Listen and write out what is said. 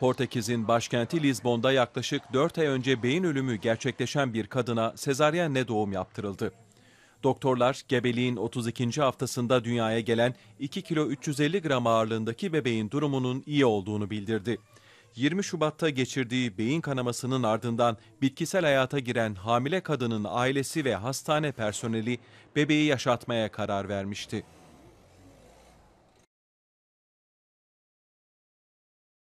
Portekiz'in başkenti Lizbon'da yaklaşık 4 ay önce beyin ölümü gerçekleşen bir kadına sezaryenle doğum yaptırıldı. Doktorlar gebeliğin 32. haftasında dünyaya gelen 2 kilo 350 gram ağırlığındaki bebeğin durumunun iyi olduğunu bildirdi. 20 Şubat'ta geçirdiği beyin kanamasının ardından bitkisel hayata giren hamile kadının ailesi ve hastane personeli bebeği yaşatmaya karar vermişti.